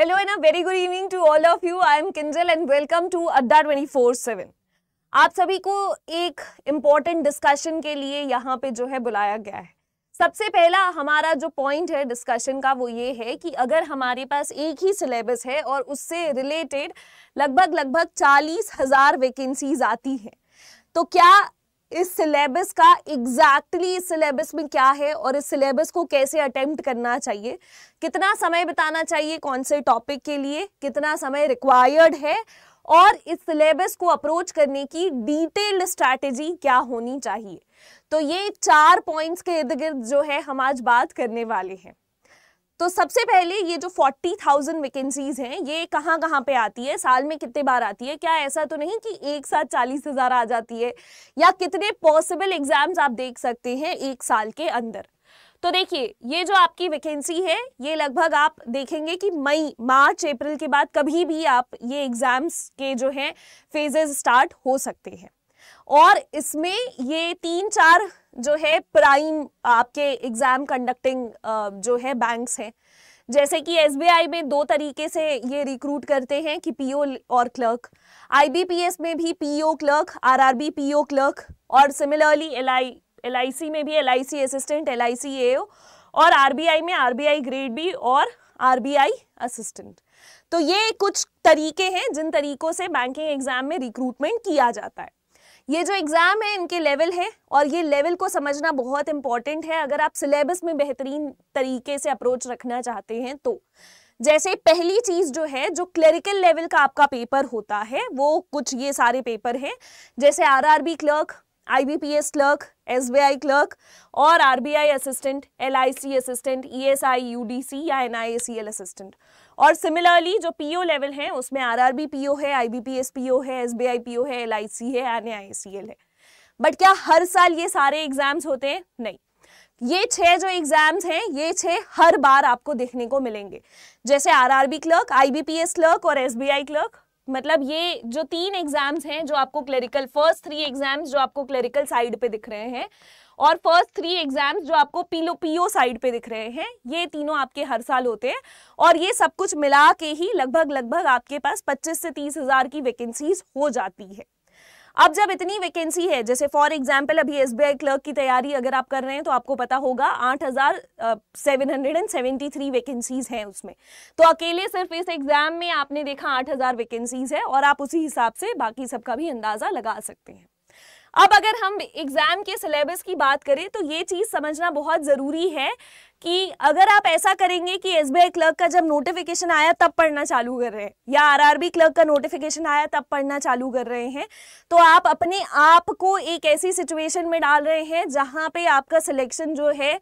hello and very good evening to all of you I I am Kinjal and welcome to आप सभी को एक important discussion के लिए यहाँ पे जो है बुलाया गया है सबसे पहला हमारा जो पॉइंट है डिस्कशन का वो ये है कि अगर हमारे पास एक ही सिलेबस है और उससे रिलेटेड लगभग लगभग चालीस हजार वैकेंसीज आती हैं तो क्या इस सिलेबस का एग्जैक्टली exactly इस सिलेबस में क्या है और इस सिलेबस को कैसे अटेम्प्ट करना चाहिए कितना समय बताना चाहिए कौन से टॉपिक के लिए कितना समय रिक्वायर्ड है और इस सिलेबस को अप्रोच करने की डिटेल्ड स्ट्रैटेजी क्या होनी चाहिए तो ये चार पॉइंट्स के इर्द गिर्द जो है हम आज बात करने वाले हैं तो सबसे पहले ये जो फोर्टी थाउजेंड वैकेंसीज हैं ये कहाँ कहाँ पे आती है साल में कितने बार आती है क्या ऐसा तो नहीं कि एक साथ चालीस हजार आ जाती है या कितने पॉसिबल एग्जाम्स आप देख सकते हैं एक साल के अंदर तो देखिए ये जो आपकी वैकेंसी है ये लगभग आप देखेंगे कि मई मार्च अप्रैल के बाद कभी भी आप ये एग्ज़ाम्स के जो हैं फेजेस स्टार्ट हो सकते हैं और इसमें ये तीन चार जो है प्राइम आपके एग्जाम कंडक्टिंग जो है बैंक्स हैं जैसे कि एसबीआई में दो तरीके से ये रिक्रूट करते हैं कि पीओ और क्लर्क आईबीपीएस में भी PO clerk RRB PO clerk और सिमिलरली एल आई में भी एलआईसी असिस्टेंट एल आई और आरबीआई में आरबीआई ग्रेड बी और आरबीआई असिस्टेंट तो ये कुछ तरीके हैं जिन तरीकों से बैंकिंग एग्जाम में रिक्रूटमेंट किया जाता है ये जो एग्ज़ाम है इनके लेवल है और ये लेवल को समझना बहुत इंपॉर्टेंट है अगर आप सिलेबस में बेहतरीन तरीके से अप्रोच रखना चाहते हैं तो जैसे पहली चीज जो है जो क्लरिकल लेवल का आपका पेपर होता है वो कुछ ये सारे पेपर हैं जैसे RRB clerk IBPS clerk SBI clerk और RBI assistant LIC assistant ESI UDC या एनआईएसीएल असिस्टेंट और सिमिलरली जो पीओ लेवल है उसमें आरआरबी पीओ है आईबीपीएस पीओ है एसबीआई पीओ है एलआईसी है एन आईसीएल है बट क्या हर साल ये सारे एग्जाम्स होते हैं नहीं ये छह जो एग्जाम्स हैं ये छह हर बार आपको देखने को मिलेंगे जैसे आरआरबी क्लर्क आईबीपीएस क्लर्क और एसबीआई क्लर्क मतलब ये जो तीन एग्जाम्स हैं जो आपको क्लरिकल फर्स्ट थ्री एग्जाम्स जो आपको क्लरिकल साइड पे दिख रहे हैं और फर्स्ट थ्री एग्जाम्स जो आपको पीलो पीओ साइड पे दिख रहे हैं ये तीनों आपके हर साल होते हैं और ये सब कुछ मिला के ही लगभग लगभग आपके पास पच्चीस से तीस हजार की वैकेंसीज हो जाती है अब जब इतनी वैकेंसी है जैसे फॉर एग्जाम्पल अभी एस क्लर्क की तैयारी अगर आप कर रहे हैं तो आपको पता होगा आठ हजार seven hundred and seventy three vacancies हैं उसमें तो अकेले सिर्फ इस एग्जाम में आपने देखा आठ हजार वैकेंसीज है और आप उसी हिसाब से बाकी सबका भी अंदाजा लगा सकते हैं अब अगर हम एग्ज़ाम के सिलेबस की बात करें तो ये चीज़ समझना बहुत ज़रूरी है कि अगर आप ऐसा करेंगे कि एस बी क्लर्क का जब नोटिफिकेशन आया तब पढ़ना चालू कर रहे हैं या आरआरबी क्लर्क का नोटिफिकेशन आया तब पढ़ना चालू कर रहे हैं तो आप अपने आप को एक ऐसी सिचुएशन में डाल रहे हैं जहाँ पे आपका सिलेक्शन जो है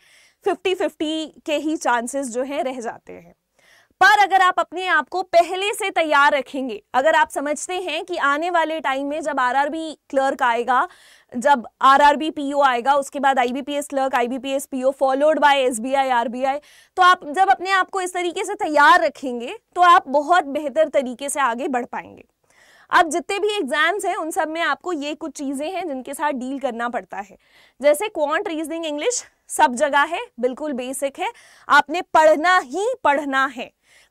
फिफ्टी फिफ्टी के ही चांसेस जो है रह जाते हैं पर अगर आप अपने आप को पहले से तैयार रखेंगे अगर आप समझते हैं कि आने वाले टाइम में जब आरआरबी क्लर्क आएगा जब आरआरबी पीओ आएगा उसके बाद IBPS clerk IBPS PO followed by SBI RBI तो आप जब अपने आप को इस तरीके से तैयार रखेंगे तो आप बहुत बेहतर तरीके से आगे बढ़ पाएंगे अब जितने भी एग्जाम्स हैं उन सब में आपको ये कुछ चीज़ें हैं जिनके साथ डील करना पड़ता है जैसे क्वांट रीजनिंग इंग्लिश सब जगह है बिल्कुल बेसिक है आपने पढ़ना ही पढ़ना है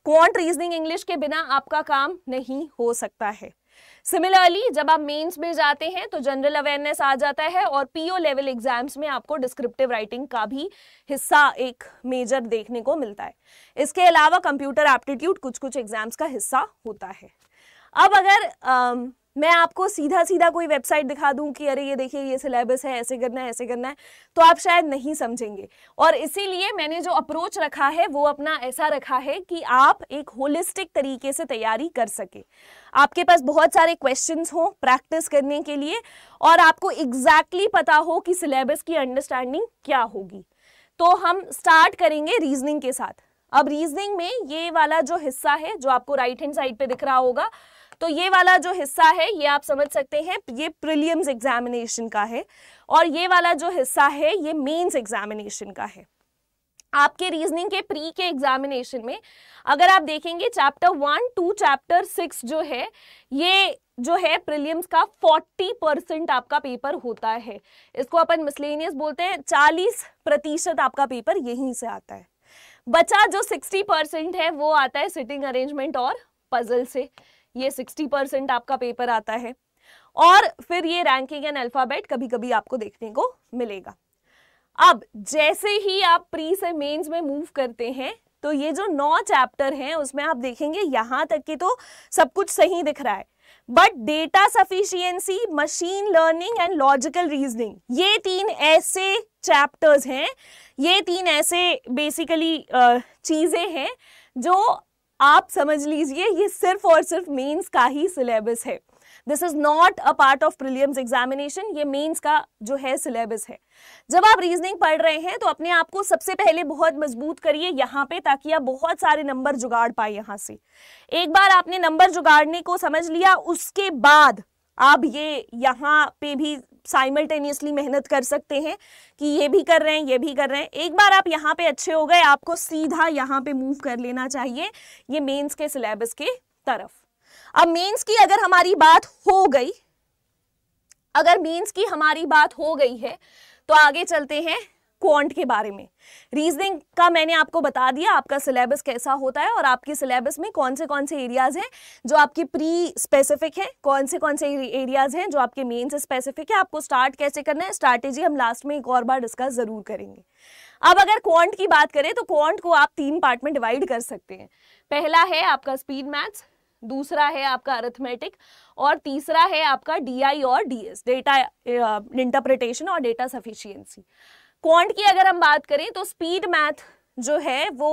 क्वांट रीजनिंग इंग्लिश के बिना आपका काम नहीं हो सकता है सिमिलरली जब आप मेंस में जाते हैं तो जनरल अवेयरनेस आ जाता है और पीओ लेवल एग्जाम्स में आपको डिस्क्रिप्टिव राइटिंग का भी हिस्सा एक मेजर देखने को मिलता है इसके अलावा कंप्यूटर एप्टीट्यूड कुछ कुछ एग्जाम्स का हिस्सा होता है अब अगर मैं आपको सीधा सीधा कोई वेबसाइट दिखा दूं कि अरे ये देखिए ये सिलेबस है ऐसे करना है ऐसे करना है तो आप शायद नहीं समझेंगे और इसीलिए मैंने जो अप्रोच रखा है वो अपना ऐसा रखा है कि आप एक होलिस्टिक तरीके से तैयारी कर सके आपके पास बहुत सारे क्वेश्चन हों प्रैक्टिस करने के लिए और आपको एग्जैक्टली exactly पता हो कि सिलेबस की अंडरस्टैंडिंग क्या होगी तो हम स्टार्ट करेंगे रीजनिंग के साथ अब रीजनिंग में ये वाला जो हिस्सा है जो आपको राइट हैंड साइड पे दिख रहा होगा तो ये वाला जो हिस्सा है ये आप समझ सकते हैं ये प्रिलियम्स एग्जामिनेशन का है और ये वाला जो हिस्सा है ये मेन्स एग्जामिनेशन का है आपके रीजनिंग के प्री के एग्जामिनेशन में अगर आप देखेंगे chapter one two chapter six जो है ये जो है प्रिलियम्स का 40 परसेंट आपका पेपर होता है इसको अपन मिसलेनियस बोलते हैं 40 प्रतिशत आपका पेपर यहीं से आता है बचा जो 60 परसेंट है वो आता है सिटिंग अरेंजमेंट और पजल से ये 60 परसेंट आपका पेपर आता है और फिर ये रैंकिंग एंड अल्फाबेट कभी कभी आपको देखने को मिलेगा अब जैसे ही आप प्री से मेंस में मूव करते हैं तो ये जो नौ चैप्टर हैं उसमें आप देखेंगे यहां तक कि तो सब कुछ सही दिख रहा है but data sufficiency machine learning and logical reasoning ये तीन ऐसे चैप्टर्स हैं ये तीन ऐसे बेसिकली चीज़ें हैं जो आप समझ लीजिए ये सिर्फ और सिर्फ मेंस का ही सिलेबस है this is not a part of prelims examination ये मेंस का जो है सिलेबस है जब आप रीजनिंग पढ़ रहे हैं तो अपने आप को सबसे पहले बहुत मजबूत करिए यहाँ पे ताकि आप बहुत सारे नंबर जुगाड़ पाए यहाँ से एक बार आपने नंबर जुगाड़ने को समझ लिया उसके बाद आप ये यहाँ पे भी साइमल्टेनियसली मेहनत कर सकते हैं कि ये भी कर रहे हैं ये भी कर रहे हैं एक बार आप यहाँ पे अच्छे हो गए आपको सीधा यहाँ पे मूव कर लेना चाहिए ये मेंस के सिलेबस के तरफ अब मेंस की अगर हमारी बात हो गई अगर मेंस की हमारी बात हो गई है तो आगे चलते हैं क्वांट के बारे में रीजनिंग का मैंने आपको बता दिया आपका सिलेबस कैसा होता है और आपके सिलेबस में कौन से कौन से एरियाज हैं जो आपके प्री स्पेसिफिक हैं कौन से कौन से एरियाज हैं जो आपके मेन से स्पेसिफिक है आपको स्टार्ट कैसे करना है स्ट्रैटेजी हम लास्ट में एक और बार डिस्कस ज़रूर करेंगे अब अगर क्वांट की बात करें तो क्वांट को आप तीन पार्ट में डिवाइड कर सकते हैं पहला है आपका स्पीड मैथ्स दूसरा है आपका अरिथमेटिक और तीसरा है आपका डीआई और डीएस डेटा इंटरप्रिटेशन और डेटा सफिशियंसी क्वांट की अगर हम बात करें तो स्पीड मैथ जो है वो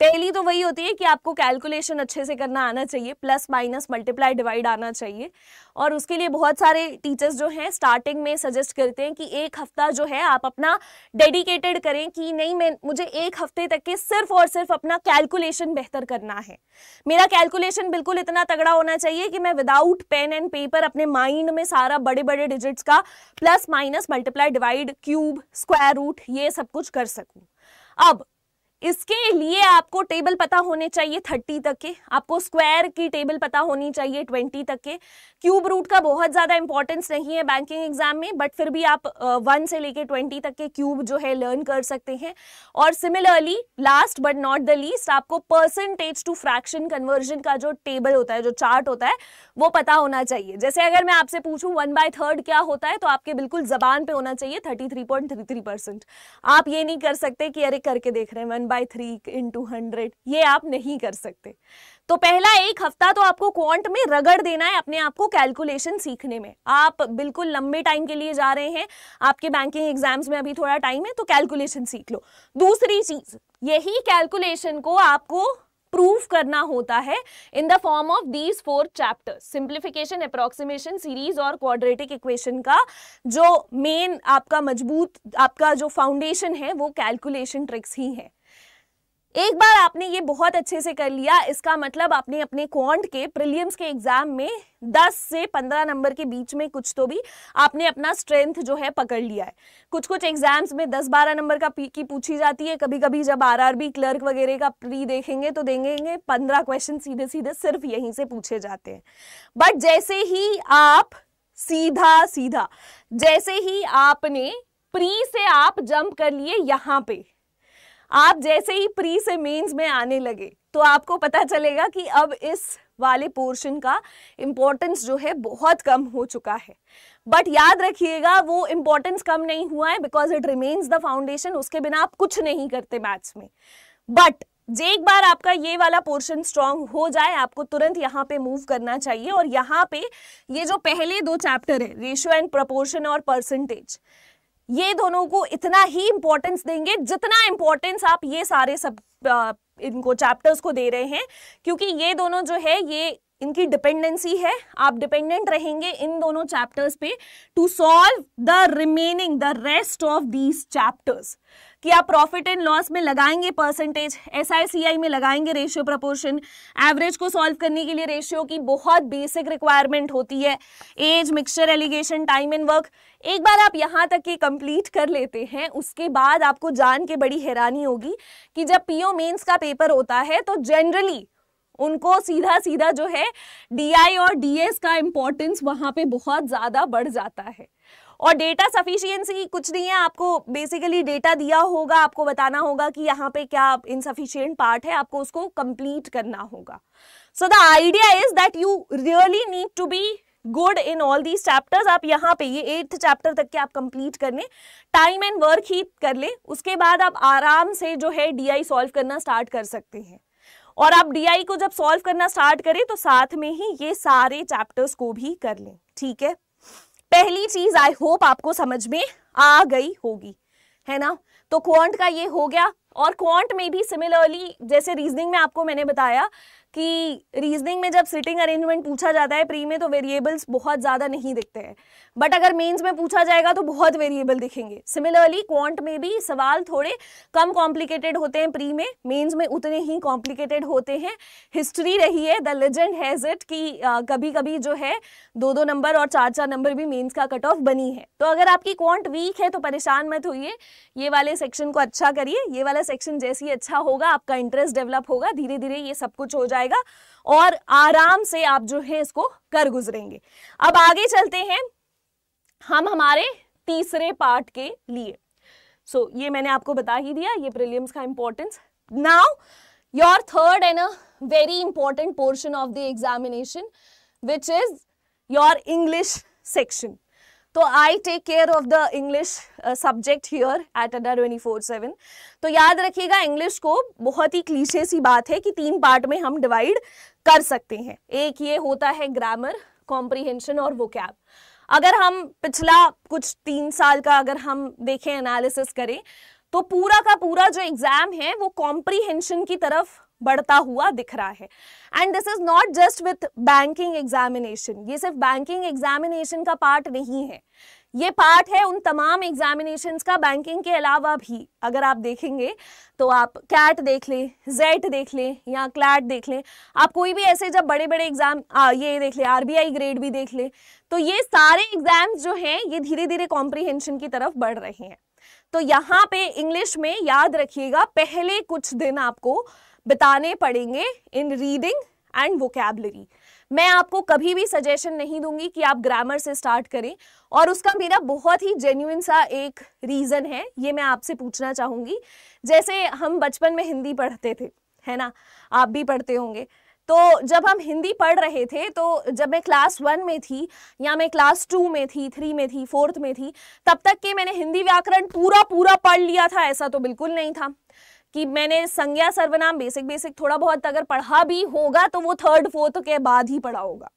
पहली तो वही होती है कि आपको कैलकुलेशन अच्छे से करना आना चाहिए प्लस माइनस मल्टीप्लाई डिवाइड आना चाहिए और उसके लिए बहुत सारे टीचर्स जो हैं स्टार्टिंग में सजेस्ट करते हैं कि एक हफ्ता जो है आप अपना डेडिकेटेड करें कि नहीं मैं मुझे एक हफ्ते तक के सिर्फ और सिर्फ अपना कैलकुलेशन बेहतर करना है मेरा कैलकुलेशन बिल्कुल इतना तगड़ा होना चाहिए कि मैं विदाउट पेन एंड पेपर अपने माइंड में सारा बड़े बड़े डिजिट्स का plus minus multiply divide cube square root ये सब कुछ कर सकूँ अब इसके लिए आपको टेबल पता होने चाहिए थर्टी तक के आपको स्क्वायर की टेबल पता होनी चाहिए ट्वेंटी तक के क्यूब रूट का बहुत ज़्यादा इंपॉर्टेंस नहीं है बैंकिंग एग्जाम में बट फिर भी आप वन से लेके ट्वेंटी तक के क्यूब जो है लर्न कर सकते हैं और similarly last but not the least आपको परसेंटेज टू फ्रैक्शन कन्वर्जन का जो टेबल होता है जो चार्ट होता है वो पता होना चाहिए जैसे अगर मैं आपसे पूछूँ वन बाय थर्ड क्या होता है तो आपके बिल्कुल जबान पर होना चाहिए thirty three point three percent आप ये नहीं कर सकते कि अरे करके देख रहे हैं one by three into hundred ये आप नहीं कर सकते तो पहला एक हफ्ता तो आपको क्वांट में रगड़ देना है अपने आप को कैलकुलेशन सीखने में आप बिल्कुल लंबे टाइम के लिए जा रहे हैं आपके बैंकिंग एग्जाम्स में अभी थोड़ा टाइम है तो कैलकुलेशन सीख लो दूसरी चीज यही कैलकुलेशन को आपको प्रूफ करना होता है in the form of these four chapter simplification approximation series और क्वाड्रेटिक इक्वेशन का जो मेन आपका मजबूत आपका जो फाउंडेशन है वो कैलकुलेशन ट्रिक्स ही है एक बार आपने ये बहुत अच्छे से कर लिया इसका मतलब आपने अपने क्वांट के प्रिलियम्स के एग्जाम में 10 से 15 नंबर के बीच में कुछ तो भी आपने अपना स्ट्रेंथ जो है पकड़ लिया है कुछ कुछ एग्जाम्स में 10-12 नंबर का की पूछी जाती है कभी कभी जब आरआरबी क्लर्क वगैरह का प्री देखेंगे तो देंगे पंद्रह क्वेश्चन सीधे सीधे सिर्फ यहीं से पूछे जाते हैं बट जैसे ही आप सीधा सीधा जैसे ही आपने प्री से आप जंप कर लिए यहाँ पे आप जैसे ही प्री से मेंस में आने लगे तो आपको पता चलेगा कि अब इस वाले पोर्शन का इम्पोर्टेंस जो है बहुत कम हो चुका है बट याद रखिएगा वो इम्पोर्टेंस कम नहीं हुआ है because it remains the foundation उसके बिना आप कुछ नहीं करते मैथ्स में बट जे एक बार आपका ये वाला पोर्शन स्ट्रांग हो जाए आपको तुरंत यहाँ पे मूव करना चाहिए और यहाँ पे ये जो पहले दो चैप्टर है रेशियो एंड प्रपोर्शन और परसेंटेज ये दोनों को इतना ही इंपॉर्टेंस देंगे जितना इंपॉर्टेंस आप ये सारे सब आ, इनको चैप्टर्स को दे रहे हैं क्योंकि ये दोनों जो है ये इनकी डिपेंडेंसी है आप डिपेंडेंट रहेंगे इन दोनों चैप्टर्स पे to solve the remaining the rest of these chapters कि आप प्रॉफिट एंड लॉस में लगाएंगे परसेंटेज एसआईसीआई में लगाएंगे रेशियो प्रपोर्शन एवरेज को सॉल्व करने के लिए रेशियो की बहुत बेसिक रिक्वायरमेंट होती है age mixture alligation time and work एक बार आप यहाँ तक के कंप्लीट कर लेते हैं उसके बाद आपको जान के बड़ी हैरानी होगी कि जब पीओ मेन्स का पेपर होता है तो जनरली उनको सीधा सीधा जो है डीआई और डीएस का इम्पोर्टेंस वहाँ पे बहुत ज़्यादा बढ़ जाता है और डेटा सफिशियंसी कुछ नहीं है आपको बेसिकली डेटा दिया होगा आपको बताना होगा कि यहाँ पे क्या इनसफिशियंट पार्ट है आपको उसको कंप्लीट करना होगा so the idea is that you really need to be good in all these chapters आप यहाँ पे ये एट्थ चैप्टर तक के आप कंप्लीट कर लें टाइम एंड वर्क ही कर लें उसके बाद आप आराम से जो है आई सॉल्व करना स्टार्ट कर सकते हैं और आप आई को जब सॉल्व करना स्टार्ट करें तो साथ में ही ये सारे चैप्टर्स को भी कर लें ठीक है पहली चीज आई होप आपको समझ में आ गई होगी है ना तो क्वांट का ये हो गया और क्वांट में भी सिमिलरली जैसे रीजनिंग में आपको मैंने बताया कि रीजनिंग में जब सिटिंग अरेंजमेंट पूछा जाता है प्री में तो वेरिएबल्स बहुत ज़्यादा नहीं दिखते हैं बट अगर मेंस में पूछा जाएगा तो बहुत वेरिएबल दिखेंगे सिमिलरली क्वांट में भी सवाल थोड़े कम कॉम्प्लिकेटेड होते हैं प्री में मेंस में उतने ही कॉम्प्लिकेटेड होते हैं हिस्ट्री रही है द लेजेंड हैज़ इट कि कभी कभी जो है दो दो नंबर और चार चार नंबर भी मेन्स का कट ऑफ बनी है तो अगर आपकी क्वांट वीक है तो परेशान मत होइए ये वाले सेक्शन को अच्छा करिए ये वाला सेक्शन जैसे ही अच्छा होगा आपका इंटरेस्ट डेवलप होगा धीरे धीरे ये सब कुछ हो जाएगा जाएगा और आराम से आप जो है इसको कर गुजरेंगे अब आगे चलते हैं हम हमारे तीसरे पार्ट के लिए सो so, ये मैंने आपको बता ही दिया ये प्रिलियम्स का importance now your third and a very important portion of the examination which is your English section तो I take care of the English subject here at Adda twenty four seven तो याद रखिएगा इंग्लिश को बहुत ही cliché सी बात है कि तीन पार्ट में हम डिवाइड कर सकते हैं एक ये होता है ग्रामर कॉम्प्रीहेंशन और कैब अगर हम पिछला कुछ तीन साल का अगर हम देखें एनालिसिस करें तो पूरा का पूरा जो एग्ज़ाम है वो कॉम्प्रीहेंशन की तरफ बढ़ता हुआ दिख रहा है and this is not just with banking examination ये सिर्फ बैंकिंग एग्जामिनेशन का पार्ट नहीं है ये पार्ट है उन तमाम एग्जामिनेशन का बैंकिंग के अलावा भी अगर आप देखेंगे तो आप कैट देख लें जेट देख लें या क्लैट देख लें आप कोई भी ऐसे जब बड़े बड़े एग्जाम ये देख लें आरबीआई ग्रेड भी देख लें तो ये सारे एग्जाम्स जो हैं ये धीरे धीरे कॉम्प्रिहेंशन की तरफ बढ़ रहे हैं तो यहाँ पे इंग्लिश में याद रखिएगा पहले कुछ दिन आपको बिताने पड़ेंगे इन रीडिंग एंड वोकेबलरी मैं आपको कभी भी सजेशन नहीं दूंगी कि आप ग्रामर से स्टार्ट करें और उसका मेरा बहुत ही जेन्यून सा एक रीज़न है ये मैं आपसे पूछना चाहूँगी जैसे हम बचपन में हिंदी पढ़ते थे है ना आप भी पढ़ते होंगे तो जब हम हिंदी पढ़ रहे थे तो जब मैं क्लास वन में थी या मैं क्लास टू में थी थ्री में थी फोर्थ में थी तब तक के मैंने हिंदी व्याकरण पूरा पूरा पढ़ लिया था ऐसा तो बिल्कुल नहीं था कि मैंने संज्ञा सर्वनाम बेसिक बेसिक थोड़ा बहुत अगर पढ़ा भी होगा तो वो थर्ड फोर्थ के बाद ही पढ़ा होगा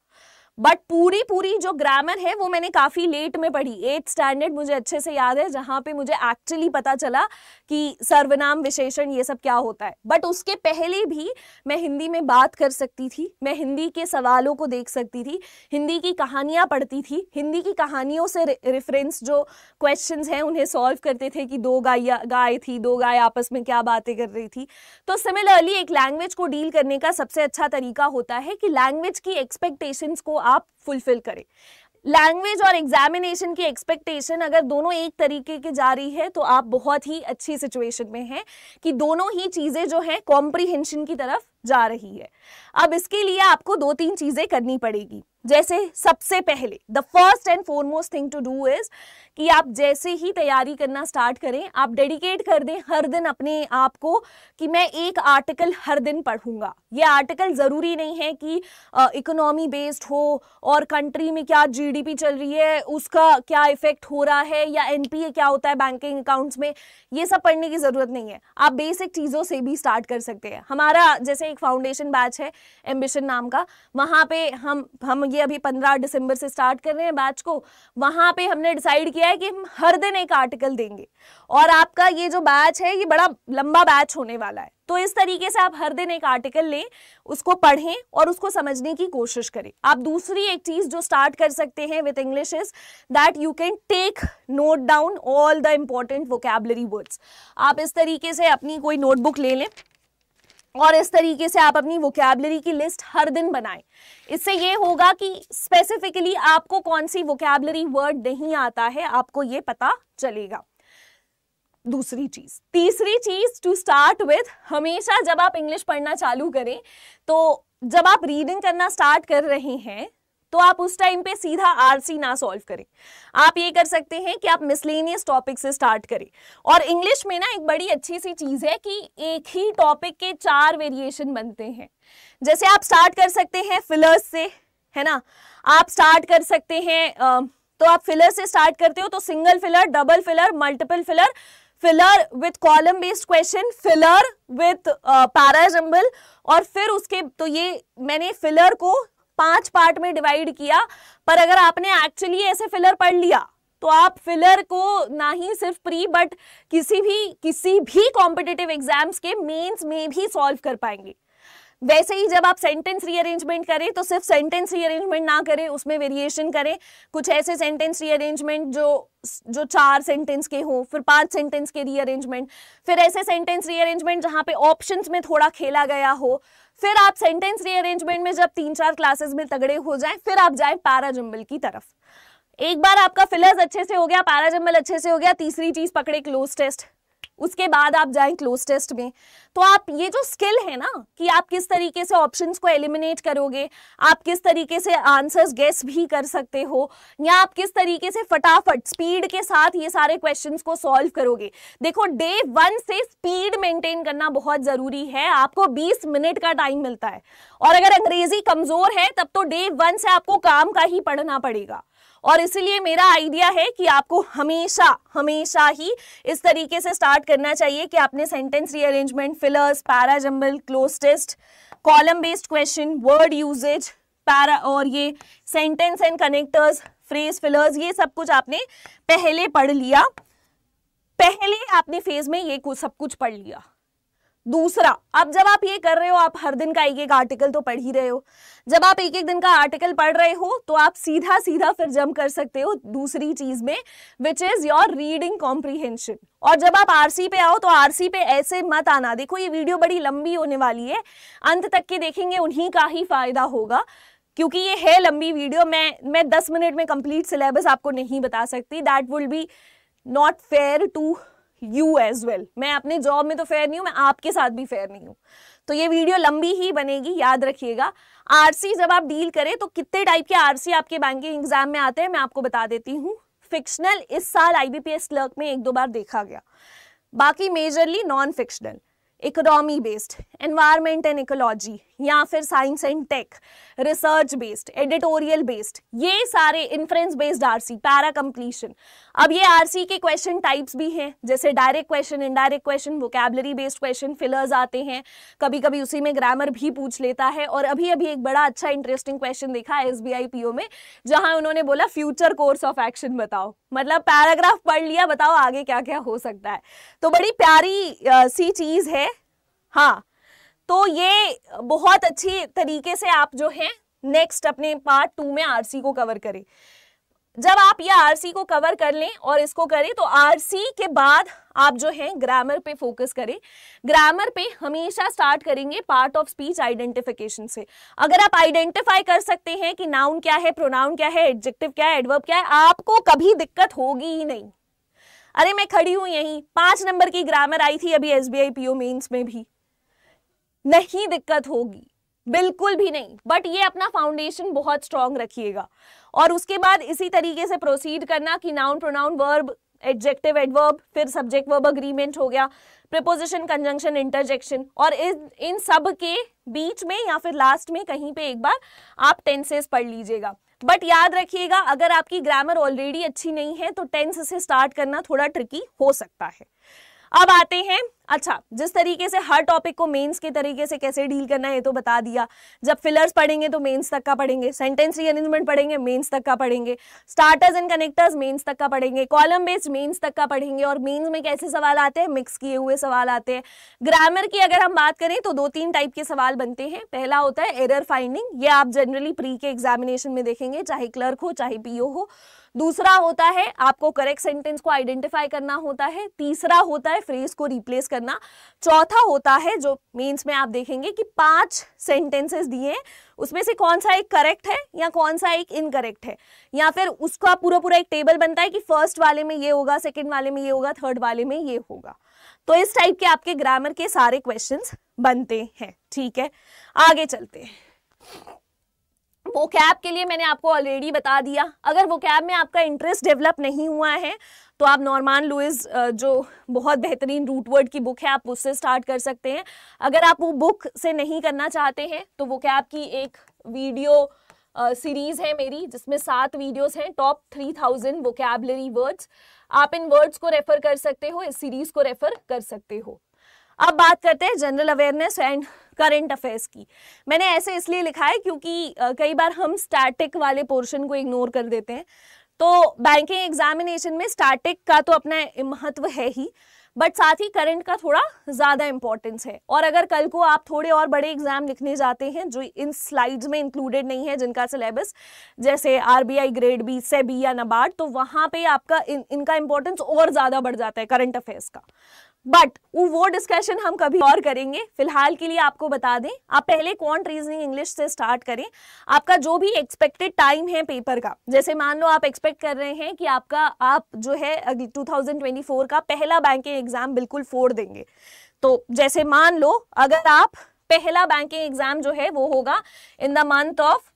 बट पूरी पूरी जो ग्रामर है वो मैंने काफ़ी लेट में पढ़ी एट स्टैंडर्ड मुझे अच्छे से याद है जहाँ पे मुझे एक्चुअली पता चला कि सर्वनाम विशेषण ये सब क्या होता है बट उसके पहले भी मैं हिंदी में बात कर सकती थी मैं हिंदी के सवालों को देख सकती थी हिंदी की कहानियाँ पढ़ती थी हिंदी की कहानियों से रेफरेंस जो क्वेश्चन हैं उन्हें सॉल्व करते थे कि दो गाय गाय थी दो गाय आपस में क्या बातें कर रही थी तो सिमिलरली एक लैंग्वेज को डील करने का सबसे अच्छा तरीका होता है कि लैंग्वेज की एक्सपेक्टेशंस को आप फुलफिल करें लैंग्वेज और एग्जामिनेशन की एक्सपेक्टेशन अगर दोनों एक तरीके की जा रही है तो आप बहुत ही अच्छी सिचुएशन में हैं कि दोनों ही चीज़ें जो हैं कॉम्प्रिहेंशन की तरफ जा रही है अब इसके लिए आपको दो तीन चीज़ें करनी पड़ेगी जैसे सबसे पहले the first and foremost thing to do is कि आप जैसे ही तैयारी करना स्टार्ट करें आप डेडिकेट कर दें हर दिन अपने आप को कि मैं एक आर्टिकल हर दिन पढ़ूंगा ये आर्टिकल ज़रूरी नहीं है कि इकोनॉमी बेस्ड हो और कंट्री में क्या जीडीपी चल रही है उसका क्या इफेक्ट हो रहा है या एनपीए क्या होता है बैंकिंग अकाउंट्स में ये सब पढ़ने की ज़रूरत नहीं है आप बेसिक चीज़ों से भी स्टार्ट कर सकते हैं हमारा जैसे एक फाउंडेशन बैच है एम्बिशन नाम का वहाँ पे हम हम ये अभी पंद्रह दिसंबर से स्टार्ट कर रहे हैं बैच को वहां पे हमने डिसाइड किया है कि हम हर दिन एक आर्टिकल देंगे और आपका ये जो बैच है ये बड़ा लंबा बैच होने वाला है तो इस तरीके से आप हर दिन एक आर्टिकल लें उसको पढ़ें और उसको समझने की कोशिश करें आप दूसरी एक चीज़ जो स्टार्ट कर सकते हैं with English is that you can take note down all the important vocabulary words आप इस तरीके से अपनी कोई नोटबुक ले लें और इस तरीके से आप अपनी वोकेबलरी की लिस्ट हर दिन बनाएं इससे ये होगा कि स्पेसिफिकली आपको कौन सी वोकेबलरी वर्ड नहीं आता है आपको ये पता चलेगा दूसरी चीज तीसरी चीज टू स्टार्ट विथ हमेशा जब आप इंग्लिश पढ़ना चालू करें तो जब आप रीडिंग करना स्टार्ट कर रहे हैं तो आप उस टाइम पे सीधा आरसी ना सॉल्व करें आप ये कर सकते हैं कि आप मिसलेनियस टॉपिक से स्टार्ट करें और इंग्लिश में ना एक बड़ी अच्छी सी चीज़ है कि एक ही टॉपिक के चार वेरिएशन बनते हैं जैसे आप स्टार्ट कर सकते हैं फिलर्स से है ना आप स्टार्ट कर सकते हैं तो आप फिलर से स्टार्ट करते हो तो single filler double filler multiple filler filler with column based question filler with parajumble और फिर उसके तो ये मैंने फिलर को पांच पार्ट में डिवाइड किया पर अगर आपने एक्चुअली ऐसे फिलर पढ़ लिया तो आप फिलर को ना ही सिर्फ प्री बट किसी भी किसी भी कॉम्पिटेटिव एग्जाम्स के मेंस में भी सॉल्व कर पाएंगे वैसे ही जब आप सेंटेंस रीअरेंजमेंट करें तो सिर्फ सेंटेंस रीअरेंजमेंट ना करें उसमें वेरिएशन करें कुछ ऐसे सेंटेंस रीअरेंजमेंट जो जो चार सेंटेंस के हो फिर पांच सेंटेंस के रीअरेंजमेंट फिर ऐसे सेंटेंस रीअरेंजमेंट जहां पे ऑप्शंस में थोड़ा खेला गया हो फिर आप सेंटेंस रीअरेंजमेंट में जब तीन चार क्लासेस में तगड़े हो जाए फिर आप जाए जम्बल की तरफ एक बार आपका फिलर्स अच्छे से हो गया जम्बल अच्छे से हो गया तीसरी चीज पकड़े क्लोज टेस्ट उसके बाद आप जाएं क्लोज टेस्ट में तो आप ये जो स्किल है ना कि आप किस तरीके से ऑप्शंस को एलिमिनेट करोगे आप किस तरीके से आंसर्स गेस भी कर सकते हो या आप किस तरीके से फटाफट स्पीड के साथ ये सारे क्वेश्चन को सॉल्व करोगे देखो डे वन से स्पीड मेंटेन करना बहुत जरूरी है आपको बीस मिनट का टाइम मिलता है और अगर अंग्रेजी कमजोर है तब तो डे वन से आपको काम का ही पढ़ना पड़ेगा और इसीलिए मेरा आइडिया है कि आपको हमेशा हमेशा ही इस तरीके से स्टार्ट करना चाहिए कि आपने sentence rearrangement fillers parajumble cloze test column based question word usage para और ये sentence and connectors phrase fillers ये सब कुछ आपने पहले पढ़ लिया पहले आपने फेज में ये कुछ सब कुछ पढ़ लिया दूसरा अब जब आप ये कर रहे हो आप हर दिन का एक एक आर्टिकल तो पढ़ ही रहे हो जब आप एक एक दिन का आर्टिकल पढ़ रहे हो तो आप सीधा सीधा फिर जम कर सकते हो दूसरी चीज में which is your reading comprehension और जब आप आरसी पे आओ तो आरसी पे ऐसे मत आना देखो ये वीडियो बड़ी लंबी होने वाली है अंत तक के देखेंगे उन्हीं का ही फायदा होगा क्योंकि ये है लंबी वीडियो मैं मैं दस मिनट में कंप्लीट सिलेबस आपको नहीं बता सकती that will be not fair to you as well मैं अपने जॉब में तो फेयर नहीं हूँ मैं आपके साथ भी फेयर नहीं हूँ तो ये वीडियो लंबी ही बनेगी याद रखिएगा आरसी जब आप डील करें तो कितने टाइप के आरसी आपके बैंकिंग एग्जाम में आते हैं मैं आपको बता देती हूँ फिक्शनल इस साल आईबीपीएस क्लर्क में एक दो बार देखा गया बाकी majorly non fictional economy based environment and ecology या फिर science and tech research based editorial based ये सारे inference based RC para completion अब ये आरसी के क्वेश्चन टाइप्स भी हैं जैसे direct question indirect question vocabulary based question fillers आते हैं कभी कभी उसी में ग्रामर भी पूछ लेता है और अभी अभी एक बड़ा अच्छा इंटरेस्टिंग क्वेश्चन देखा S B I P O में जहां उन्होंने बोला फ्यूचर कोर्स ऑफ एक्शन बताओ मतलब पैराग्राफ पढ़ लिया बताओ आगे क्या क्या हो सकता है तो बड़ी प्यारी आ, सी चीज है हाँ तो ये बहुत अच्छी तरीके से आप जो है नेक्स्ट अपने पार्ट टू में आरसी को कवर करें जब आप ये आरसी को कवर कर लें और इसको करें तो आरसी के बाद आप जो है ग्रामर पे फोकस करें ग्रामर पे हमेशा स्टार्ट करेंगे पार्ट ऑफ स्पीच आइडेंटिफिकेशन से अगर आप आइडेंटिफाई कर सकते हैं कि नाउन क्या है प्रोनाउन क्या है एडजेक्टिव क्या है एडवर्ब क्या है आपको कभी दिक्कत होगी ही नहीं अरे मैं खड़ी हूं यहीं पांच नंबर की ग्रामर आई थी अभी S B I PO mains में भी नहीं दिक्कत होगी बिल्कुल भी नहीं बट ये अपना फाउंडेशन बहुत स्ट्रांग रखिएगा और उसके बाद इसी तरीके से प्रोसीड करना कि noun pronoun verb adjective adverb फिर सब्जेक्ट वर्ब अग्रीमेंट हो गया प्रिपोजिशन कंजंक्शन इंटरजेक्शन और इस इन सब के बीच में या फिर लास्ट में कहीं पे एक बार आप टेंसेस पढ़ लीजिएगा बट याद रखिएगा अगर आपकी ग्रामर ऑलरेडी अच्छी नहीं है तो टेंस से स्टार्ट करना थोड़ा ट्रिकी हो सकता है अब आते हैं अच्छा जिस तरीके से हर टॉपिक को मेंस के तरीके से कैसे डील करना है तो बता दिया जब फिलर्स पढ़ेंगे तो मेंस तक का पढ़ेंगे सेंटेंस रीअरेंजमेंट पढ़ेंगे मेंस तक का पढ़ेंगे स्टार्टर्स एंड कनेक्टर्स मेंस तक का पढ़ेंगे कॉलम बेस्ड मेंस तक का पढ़ेंगे और मेंस में कैसे सवाल आते हैं मिक्स किए हुए सवाल आते हैं ग्रामर की अगर हम बात करें तो दो तीन टाइप के सवाल बनते हैं पहला होता है एरर फाइंडिंग ये आप जनरली प्री के एग्जामिनेशन में देखेंगे चाहे क्लर्क हो चाहे पीओ हो दूसरा होता है आपको करेक्ट सेंटेंस को आइडेंटिफाई करना होता है तीसरा होता है फ्रेज को रिप्लेस करना चौथा होता है जो मेंस में आप देखेंगे कि पांच सेंटेंसेस दिए उसमें से कौन सा एक करेक्ट है या कौन सा एक इनकरेक्ट है या फिर उसका पूरा पूरा एक टेबल बनता है कि फर्स्ट वाले में ये होगा सेकेंड वाले में ये होगा थर्ड वाले में ये होगा तो इस टाइप के आपके ग्रामर के सारे क्वेश्चन बनते हैं ठीक है आगे चलते हैं वो कैब के लिए मैंने आपको ऑलरेडी बता दिया अगर वो कैब में आपका इंटरेस्ट डेवलप नहीं हुआ है तो आप नॉर्मान लुइस जो बहुत बेहतरीन रूटवर्ड की बुक है आप उससे स्टार्ट कर सकते हैं अगर आप वो बुक से नहीं करना चाहते हैं तो वो कैब की एक वीडियो सीरीज uh, है मेरी जिसमें सात वीडियोस हैं top three thousand vocabulary words आप इन वर्ड्स को रेफर कर सकते हो इस सीरीज को रेफर कर सकते हो अब बात करते हैं general awareness and current affairs की मैंने ऐसे इसलिए लिखा है क्योंकि कई बार हम स्टैटिक वाले पोर्शन को इग्नोर कर देते हैं तो बैंकिंग एग्जामिनेशन में स्टैटिक का तो अपना महत्व है ही बट साथ ही करंट का थोड़ा ज़्यादा इंपॉर्टेंस है और अगर कल को आप थोड़े और बड़े एग्जाम लिखने जाते हैं जो इन स्लाइड्स में इंक्लूडेड नहीं है जिनका सिलेबस जैसे RBI grade B SEBI या नबार्ड तो वहाँ पे आपका इन, इनका इंपॉर्टेंस और ज़्यादा बढ़ जाता है करंट अफेयर्स का बट वो डिस्कशन हम कभी और करेंगे फिलहाल के लिए आपको बता दें आप पहले क्वांट रीजनिंग इंग्लिश से स्टार्ट करें आपका जो भी एक्सपेक्टेड टाइम है पेपर का जैसे मान लो आप एक्सपेक्ट कर रहे हैं कि आपका आप जो है 2024 का पहला बैंकिंग एग्जाम बिल्कुल फोड़ देंगे तो जैसे मान लो अगर आप पहला बैंकिंग एग्जाम जो है वो होगा in the month of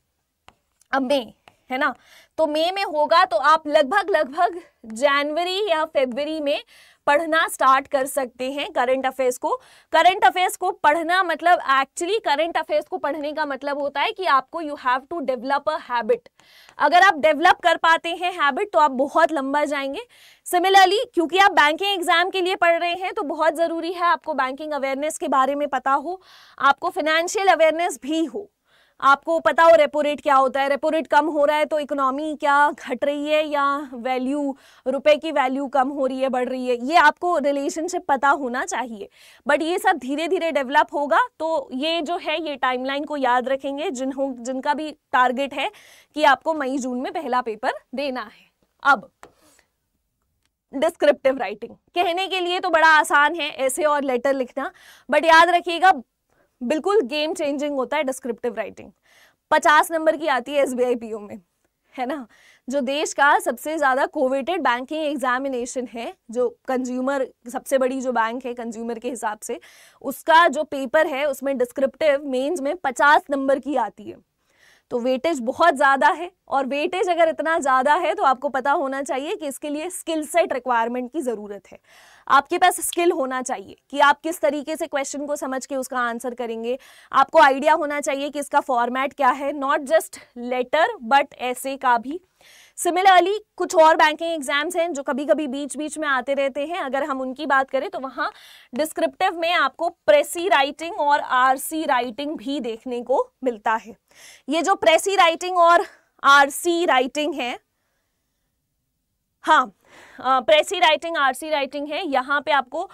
May है ना तो मे में होगा तो आप लगभग लगभग जनवरी या फेबरी में पढ़ना स्टार्ट कर सकते हैं करंट अफेयर्स को करंट अफेयर्स को पढ़ना मतलब एक्चुअली करंट अफेयर्स को पढ़ने का मतलब होता है कि आपको you have to develop a habit अगर आप डेवलप कर पाते हैं हैबिट तो आप बहुत लंबा जाएंगे सिमिलरली क्योंकि आप बैंकिंग एग्जाम के लिए पढ़ रहे हैं तो बहुत ज़रूरी है आपको बैंकिंग अवेयरनेस के बारे में पता हो आपको फाइनेंशियल अवेयरनेस भी हो आपको पता हो रेपो रेट क्या होता है रेपो रेट कम हो रहा है तो इकोनॉमी क्या घट रही है या वैल्यू रुपए की वैल्यू कम हो रही है बढ़ रही है ये आपको रिलेशनशिप पता होना चाहिए बट ये सब धीरे धीरे डेवलप होगा तो ये जो है ये टाइमलाइन को याद रखेंगे जिन्हों जिनका भी टारगेट है कि आपको मई जून में पहला पेपर देना है अब डिस्क्रिप्टिव राइटिंग कहने के लिए तो बड़ा आसान है ऐसे और लेटर लिखना बट याद रखिएगा बिल्कुल गेम चेंजिंग होता है डिस्क्रिप्टिव राइटिंग पचास नंबर की आती है एस बी में है ना जो देश का सबसे ज़्यादा कोवेटेड बैंकिंग एग्जामिनेशन है जो कंज्यूमर सबसे बड़ी जो बैंक है कंज्यूमर के हिसाब से उसका जो पेपर है उसमें डिस्क्रिप्टिव मेंस में पचास नंबर की आती है तो वेटेज बहुत ज़्यादा है और वेटेज अगर इतना ज़्यादा है तो आपको पता होना चाहिए कि इसके लिए स्किल सेट रिक्वायरमेंट की ज़रूरत है आपके पास स्किल होना चाहिए कि आप किस तरीके से क्वेश्चन को समझ के उसका आंसर करेंगे आपको आइडिया होना चाहिए कि इसका फॉर्मेट क्या है नॉट जस्ट लेटर बट ऐसे का भी सिमिलरली कुछ और बैंकिंग एग्जाम्स हैं जो कभी कभी बीच बीच में आते रहते हैं अगर हम उनकी बात करें तो वहाँ डिस्क्रिप्टिव में आपको प्रेसी राइटिंग और आरसी राइटिंग भी देखने को मिलता है ये जो प्रेसी राइटिंग और आरसी राइटिंग है हाँ प्रेसी राइटिंग आरसी राइटिंग है यहाँ पे आपको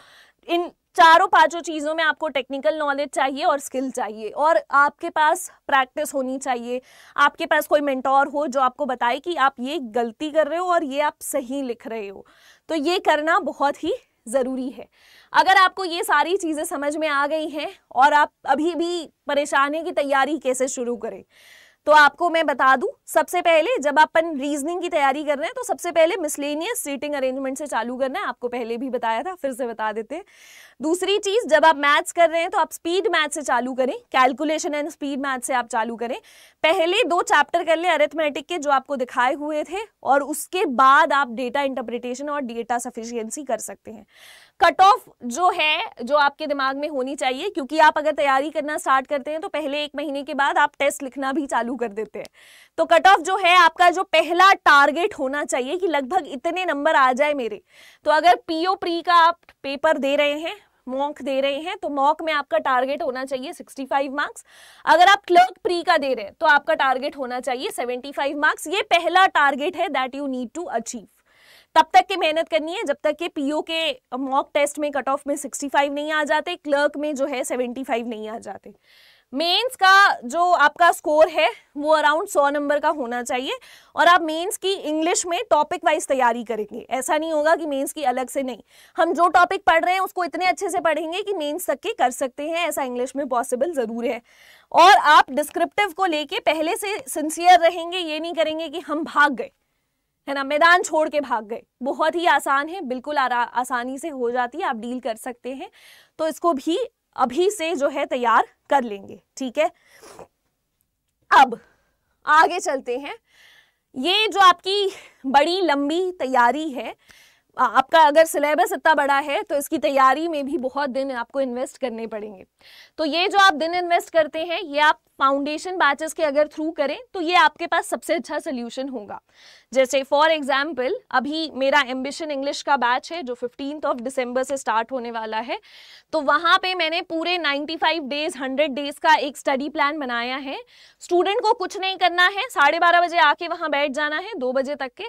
इन चारों पांचों चीज़ों में आपको टेक्निकल नॉलेज चाहिए और स्किल चाहिए और आपके पास प्रैक्टिस होनी चाहिए आपके पास कोई मेंटोर हो जो आपको बताए कि आप ये गलती कर रहे हो और ये आप सही लिख रहे हो तो ये करना बहुत ही ज़रूरी है अगर आपको ये सारी चीज़ें समझ में आ गई हैं और आप अभी भी परेशानी की तैयारी कैसे शुरू करें तो आपको मैं बता दूं सबसे पहले जब अपन रीजनिंग की तैयारी कर रहे हैं तो सबसे पहले मिसलेनियस सीटिंग अरेंजमेंट से चालू करना है आपको पहले भी बताया था फिर से बता देते हैं दूसरी चीज़ जब आप मैथ्स कर रहे हैं तो आप स्पीड मैथ से चालू करें कैलकुलेशन एंड स्पीड मैथ से आप चालू करें पहले दो चैप्टर कर लें अरेथमेटिक के जो आपको दिखाए हुए थे और उसके बाद आप डेटा इंटरप्रिटेशन और डेटा सफिशियंसी कर सकते हैं कट ऑफ जो है जो आपके दिमाग में होनी चाहिए क्योंकि आप अगर तैयारी करना स्टार्ट करते हैं तो पहले एक महीने के बाद आप टेस्ट लिखना भी चालू कर देते हैं तो कट ऑफ जो है आपका जो पहला टारगेट होना चाहिए कि लगभग इतने नंबर आ जाए मेरे तो अगर पीओ प्री का आप पेपर दे रहे हैं मॉक दे रहे हैं तो मॉक में आपका टारगेट होना चाहिए 65 मार्क्स अगर आप क्लर्क प्री का दे रहे हैं तो आपका टारगेट होना चाहिए 75 मार्क्स ये पहला टारगेट है that you need to achieve तब तक की मेहनत करनी है जब तक के पीओ के मॉक टेस्ट में कट ऑफ में 65 नहीं आ जाते क्लर्क में जो है 75 नहीं आ जाते मेंस का जो आपका स्कोर है वो अराउंड 100 नंबर का होना चाहिए और आप मेंस की इंग्लिश में टॉपिक वाइज तैयारी करेंगे ऐसा नहीं होगा कि मेंस की अलग से नहीं हम जो टॉपिक पढ़ रहे हैं उसको इतने अच्छे से पढ़ेंगे कि मेंस तक के कर सकते हैं ऐसा इंग्लिश में पॉसिबल ज़रूर है और आप डिस्क्रिप्टिव को लेके पहले से सिंसियर रहेंगे ये नहीं करेंगे कि हम भाग गए है ना मैदान छोड़ के भाग गए बहुत ही आसान है बिल्कुल आसानी से हो जाती है आप डील कर सकते हैं तो इसको भी अभी से जो है तैयार कर लेंगे ठीक है अब आगे चलते हैं ये जो आपकी बड़ी लंबी तैयारी है आपका अगर सिलेबस इतना बड़ा है तो इसकी तैयारी में भी बहुत दिन आपको इन्वेस्ट करने पड़ेंगे तो ये जो आप दिन इन्वेस्ट करते हैं ये आप फाउंडेशन बैचेस के अगर थ्रू करें तो ये आपके पास सबसे अच्छा सोल्यूशन होगा जैसे फॉर एग्जाम्पल अभी मेरा एम्बिशन इंग्लिश का बैच है जो फिफ्टीन ऑफ डिसम्बर से स्टार्ट होने वाला है तो वहाँ पे मैंने पूरे 95 डेज 100 डेज का एक स्टडी प्लान बनाया है स्टूडेंट को कुछ नहीं करना है साढ़े बारह बजे आके वहाँ बैठ जाना है दो बजे तक के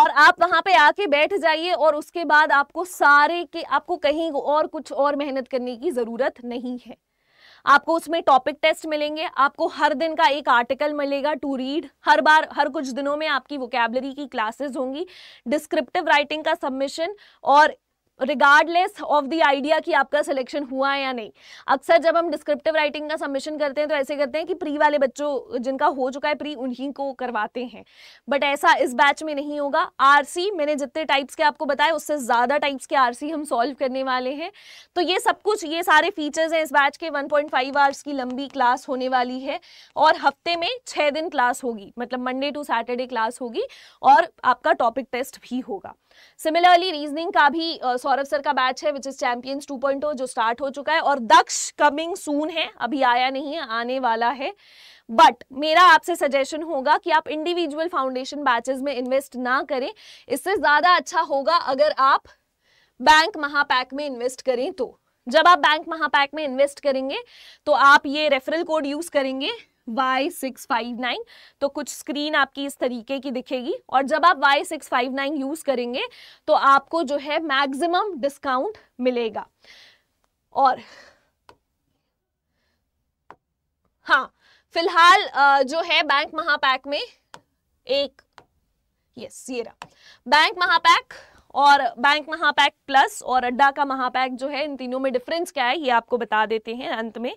और आप वहाँ पे आके बैठ जाइए और उसके बाद आपको सारे के आपको कहीं और कुछ और मेहनत करने की ज़रूरत नहीं है आपको उसमें टॉपिक टेस्ट मिलेंगे आपको हर दिन का एक आर्टिकल मिलेगा टू रीड हर बार हर कुछ दिनों में आपकी वोकेबलरी की क्लासेस होंगी डिस्क्रिप्टिव राइटिंग का सबमिशन और रिगार्डलेस ऑफ द आइडिया कि आपका सिलेक्शन हुआ है या नहीं अक्सर जब हम डिस्क्रिप्टिव राइटिंग का सबमिशन करते हैं तो ऐसे करते हैं कि प्री वाले बच्चों जिनका हो चुका है प्री उन्हीं को करवाते हैं बट ऐसा इस बैच में नहीं होगा आरसी मैंने जितने टाइप्स के आपको बताए उससे ज़्यादा टाइप्स के आर हम सॉल्व करने वाले हैं तो ये सब कुछ ये सारे फीचर्स हैं इस बैच के वन आवर्स की लंबी क्लास होने वाली है और हफ्ते में छः दिन क्लास होगी मतलब मंडे टू सैटरडे क्लास होगी और आपका टॉपिक टेस्ट भी होगा सिमिलरली रीजनिंग का भी uh, सौरभ सर का बैच है which is champions two point जो स्टार्ट हो चुका है और दक्ष कमिंग सून है अभी आया नहीं है आने वाला है बट मेरा आपसे सजेशन होगा कि आप इंडिविजुअल फाउंडेशन बैचेस में इन्वेस्ट ना करें इससे ज़्यादा अच्छा होगा अगर आप बैंक महापैक में इन्वेस्ट करें तो जब आप बैंक महापैक में इन्वेस्ट करेंगे तो आप ये रेफरल कोड यूज़ करेंगे वाई सिक्स फाइव नाइन तो कुछ स्क्रीन आपकी इस तरीके की दिखेगी और जब आप Y six five nine use करेंगे तो आपको जो है मैक्सिमम डिस्काउंट मिलेगा और हाँ फिलहाल जो है बैंक महापैक में एक यस ये रहा बैंक महापैक और बैंक महापैक प्लस और अड्डा का महापैक जो है इन तीनों में डिफरेंस क्या है ये आपको बता देते हैं अंत में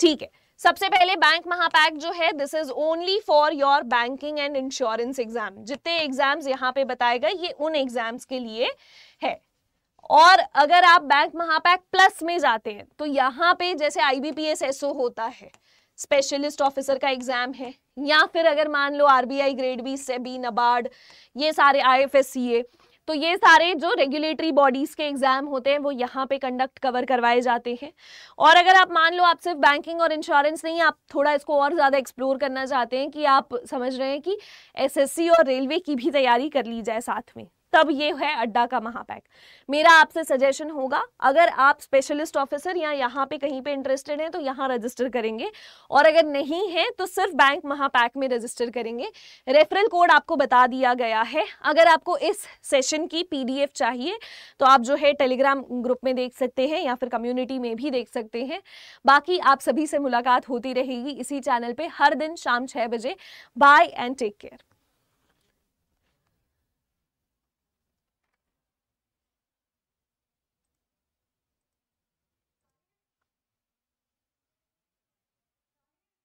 ठीक है सबसे पहले बैंक महापैक जो है this is only for your banking and insurance exam जितने एग्जाम्स यहाँ पे बताए गए ये उन एग्जाम्स के लिए है और अगर आप बैंक महापैक प्लस में जाते हैं तो यहाँ पे जैसे आईबीपीएस एसओ होता है स्पेशलिस्ट ऑफिसर का एग्जाम है या फिर अगर मान लो RBI grade B SEBI NABARD ये सारे आई एफ एस सी ए तो ये सारे जो रेगुलेटरी बॉडीज़ के एग्ज़ाम होते हैं वो यहाँ पे कंडक्ट कवर करवाए जाते हैं और अगर आप मान लो आप सिर्फ बैंकिंग और इंश्योरेंस नहीं आप थोड़ा इसको और ज़्यादा एक्सप्लोर करना चाहते हैं कि आप समझ रहे हैं कि एसएससी और रेलवे की भी तैयारी कर ली जाए साथ में तब ये है अड्डा का महापैक मेरा आपसे सजेशन होगा अगर आप स्पेशलिस्ट ऑफिसर या यहाँ पे कहीं पे इंटरेस्टेड हैं तो यहाँ रजिस्टर करेंगे और अगर नहीं है तो सिर्फ बैंक महापैक में रजिस्टर करेंगे रेफरल कोड आपको बता दिया गया है अगर आपको इस सेशन की पीडीएफ चाहिए तो आप जो है टेलीग्राम ग्रुप में देख सकते हैं या फिर कम्युनिटी में भी देख सकते हैं बाकी आप सभी से मुलाकात होती रहेगी इसी चैनल पर हर दिन शाम छः बजे बाय एंड टेक केयर